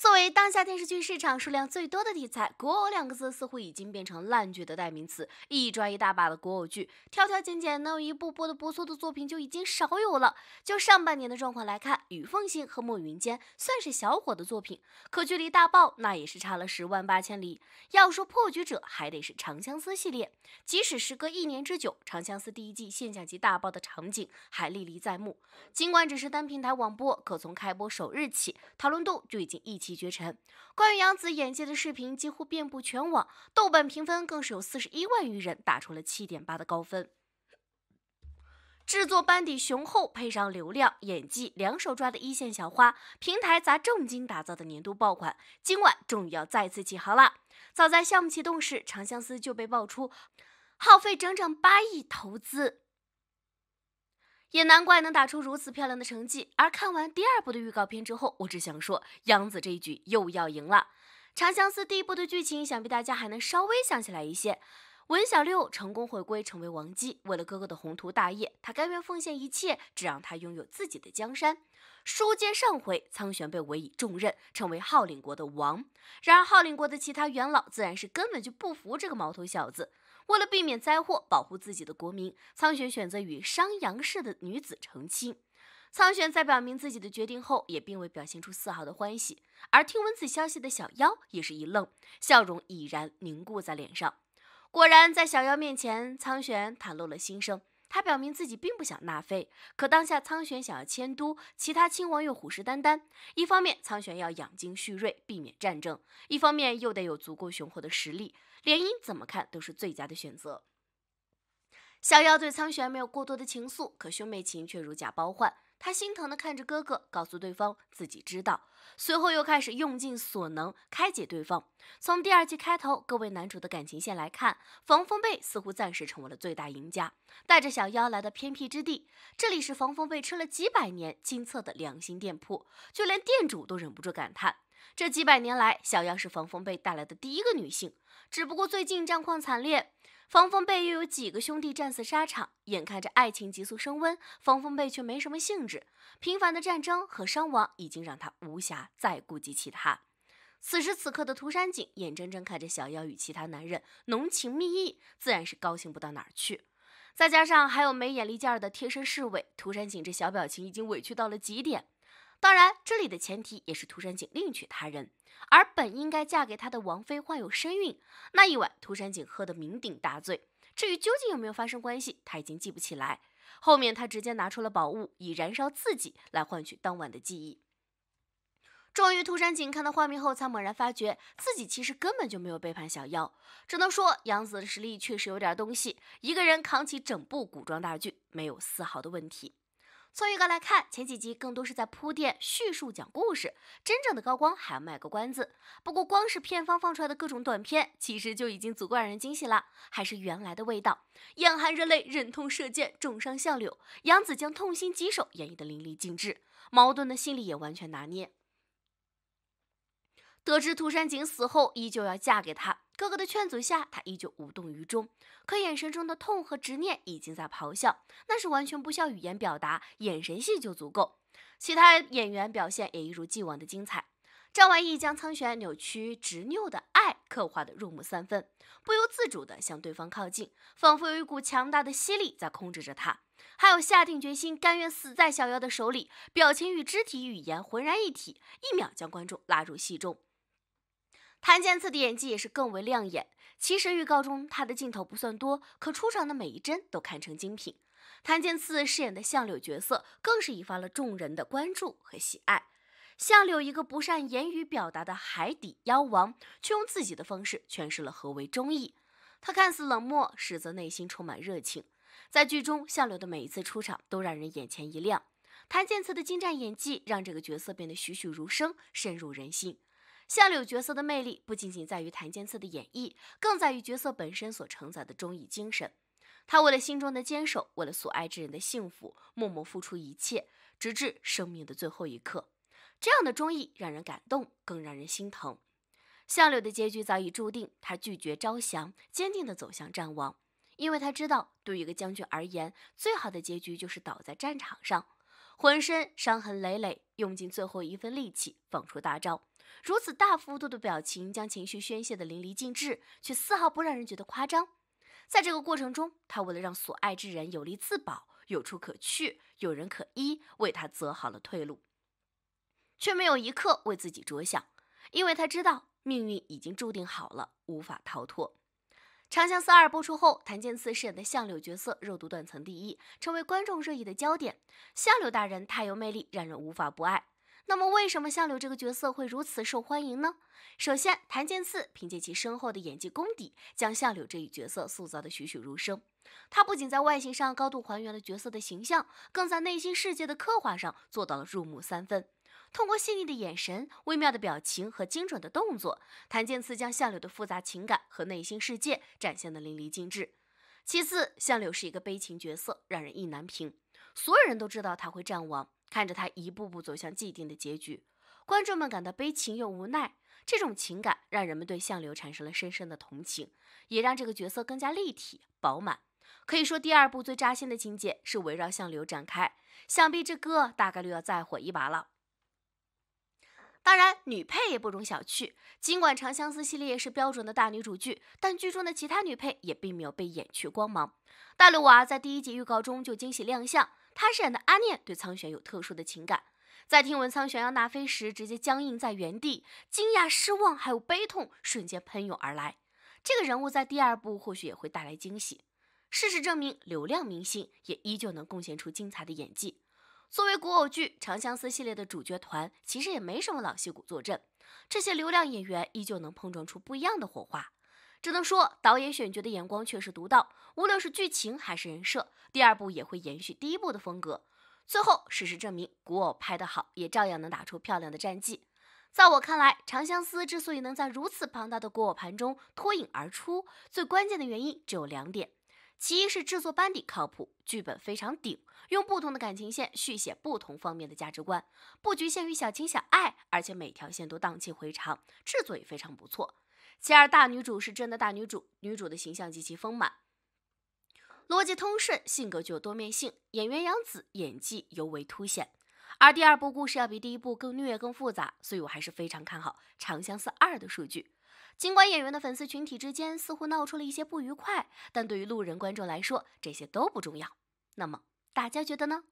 作为当下电视剧市场数量最多的题材，国偶两个字似乎已经变成烂剧的代名词，一抓一大把的国偶剧，挑挑拣拣能有一部播的不错的作品就已经少有了。就上半年的状况来看，《雨凤行》和《墨云间》算是小火的作品，可距离大爆那也是差了十万八千里。要说破局者，还得是《长相思》系列，即使时隔一年之久，《长相思》第一季现象级大爆的场景还历历在目。尽管只是单平台网播，可从开播首日起，讨论度就已经一起。绝尘。关于杨紫演技的视频几乎遍布全网，豆瓣评分更是有四十一万余人打出了七点八的高分。制作班底雄厚，配上流量、演技两手抓的一线小花，平台砸重金打造的年度爆款，今晚终于要再次启航了。早在项目启动时，《长相思》就被爆出耗费整整八亿投资。也难怪能打出如此漂亮的成绩。而看完第二部的预告片之后，我只想说，杨紫这一局又要赢了。《长相思》第一部的剧情，想必大家还能稍微想起来一些。文小六成功回归，成为王姬，为了哥哥的宏图大业，他甘愿奉献一切，只让他拥有自己的江山。书接上回，苍玄被委以重任，成为号令国的王。然而号令国的其他元老，自然是根本就不服这个毛头小子。为了避免灾祸，保护自己的国民，苍玄选择与商阳氏的女子成亲。苍玄在表明自己的决定后，也并未表现出丝毫的欢喜。而听闻此消息的小妖也是一愣，笑容已然凝固在脸上。果然，在小妖面前，苍玄袒露了心声。他表明自己并不想纳妃，可当下苍玄想要迁都，其他亲王又虎视眈眈。一方面，苍玄要养精蓄锐，避免战争；一方面又得有足够雄厚的实力。联姻怎么看都是最佳的选择。小妖对苍玄没有过多的情愫，可兄妹情却如假包换。他心疼的看着哥哥，告诉对方自己知道。随后又开始用尽所能开解对方。从第二季开头各位男主的感情线来看，防风被似乎暂时成为了最大赢家。带着小妖来到偏僻之地，这里是防风被吃了几百年金测的良心店铺，就连店主都忍不住感叹：这几百年来，小妖是防风被带来的第一个女性。只不过最近战况惨烈，防风贝又有几个兄弟战死沙场，眼看着爱情急速升温，防风贝却没什么兴致。频繁的战争和伤亡已经让他无暇再顾及其他。此时此刻的涂山璟，眼睁睁看着小妖与其他男人浓情蜜意，自然是高兴不到哪儿去。再加上还有没眼力见儿的贴身侍卫，涂山璟这小表情已经委屈到了极点。当然，这里的前提也是涂山璟另娶他人，而本应该嫁给他的王妃患有身孕。那一晚，涂山璟喝得酩酊大醉，至于究竟有没有发生关系，他已经记不起来。后面他直接拿出了宝物，以燃烧自己来换取当晚的记忆。终于，涂山璟看到画面后，才猛然发觉自己其实根本就没有背叛小妖，只能说杨紫的实力确实有点东西，一个人扛起整部古装大剧，没有丝毫的问题。从预告来看，前几集更多是在铺垫、叙述、讲故事，真正的高光还要卖个关子。不过，光是片方放出来的各种短片，其实就已经足够让人惊喜了，还是原来的味道。眼含热泪，忍痛射箭，重伤相柳，杨紫将痛心疾首演绎的淋漓尽致，矛盾的心理也完全拿捏。得知涂山璟死后，依旧要嫁给他。哥哥的劝阻下，他依旧无动于衷。可眼神中的痛和执念已经在咆哮，那是完全不需要语言表达，眼神戏就足够。其他演员表现也一如既往的精彩。张晚意将苍玄扭曲执拗的爱刻画的入木三分，不由自主的向对方靠近，仿佛有一股强大的吸力在控制着他。还有下定决心，甘愿死在小妖的手里，表情与肢体语言浑然一体，一秒将观众拉入戏中。檀健次的演技也是更为亮眼。其实预告中他的镜头不算多，可出场的每一帧都堪称精品。檀健次饰演的相柳角色更是引发了众人的关注和喜爱。相柳一个不善言语表达的海底妖王，却用自己的方式诠释了何为忠义。他看似冷漠，实则内心充满热情。在剧中，相柳的每一次出场都让人眼前一亮。檀健次的精湛演技让这个角色变得栩栩如生，深入人心。相柳角色的魅力不仅仅在于檀健次的演绎，更在于角色本身所承载的忠义精神。他为了心中的坚守，为了所爱之人的幸福，默默付出一切，直至生命的最后一刻。这样的忠义让人感动，更让人心疼。相柳的结局早已注定，他拒绝招降，坚定地走向战王，因为他知道，对于一个将军而言，最好的结局就是倒在战场上，浑身伤痕累累，用尽最后一份力气放出大招。如此大幅度的表情，将情绪宣泄得淋漓尽致，却丝毫不让人觉得夸张。在这个过程中，他为了让所爱之人有力自保、有处可去、有人可依，为他择好了退路，却没有一刻为自己着想，因为他知道命运已经注定好了，无法逃脱。《长相思二》播出后，檀健次饰演的相柳角色热度断层第一，成为观众热议的焦点。相柳大人太有魅力，让人无法不爱。那么，为什么相柳这个角色会如此受欢迎呢？首先，谭健次凭借其深厚的演技功底，将相柳这一角色塑造的栩栩如生。他不仅在外形上高度还原了角色的形象，更在内心世界的刻画上做到了入木三分。通过细腻的眼神、微妙的表情和精准的动作，谭健次将相柳的复杂情感和内心世界展现的淋漓尽致。其次，相柳是一个悲情角色，让人意难平。所有人都知道他会战亡。看着他一步步走向既定的结局，观众们感到悲情又无奈。这种情感让人们对相柳产生了深深的同情，也让这个角色更加立体饱满。可以说，第二部最扎心的情节是围绕相柳展开。想必这歌大概率要再火一把了。当然，女配也不容小觑。尽管《长相思》系列是标准的大女主剧，但剧中的其他女配也并没有被掩去光芒。大陆娃在第一集预告中就惊喜亮相，她饰演的阿念对苍玄有特殊的情感，在听闻苍玄要纳妃时，直接僵硬在原地，惊讶、失望还有悲痛瞬间喷涌而来。这个人物在第二部或许也会带来惊喜。事实证明，流量明星也依旧能贡献出精彩的演技。作为古偶剧《长相思》系列的主角团，其实也没什么老戏骨坐镇，这些流量演员依旧能碰撞出不一样的火花。只能说导演选角的眼光确实独到，无论是剧情还是人设，第二部也会延续第一部的风格。最后，事实证明，古偶拍得好，也照样能打出漂亮的战绩。在我看来，《长相思》之所以能在如此庞大的古偶盘中脱颖而出，最关键的原因只有两点。其一是制作班底靠谱，剧本非常顶，用不同的感情线续写不同方面的价值观，不局限于小情小爱，而且每条线都荡气回肠，制作也非常不错。其二，大女主是真的大女主，女主的形象极其丰满，逻辑通顺，性格具有多面性，演员杨紫演技尤为凸显。而第二部故事要比第一部更虐、更复杂，所以我还是非常看好《长相思二》的数据。尽管演员的粉丝群体之间似乎闹出了一些不愉快，但对于路人观众来说，这些都不重要。那么大家觉得呢？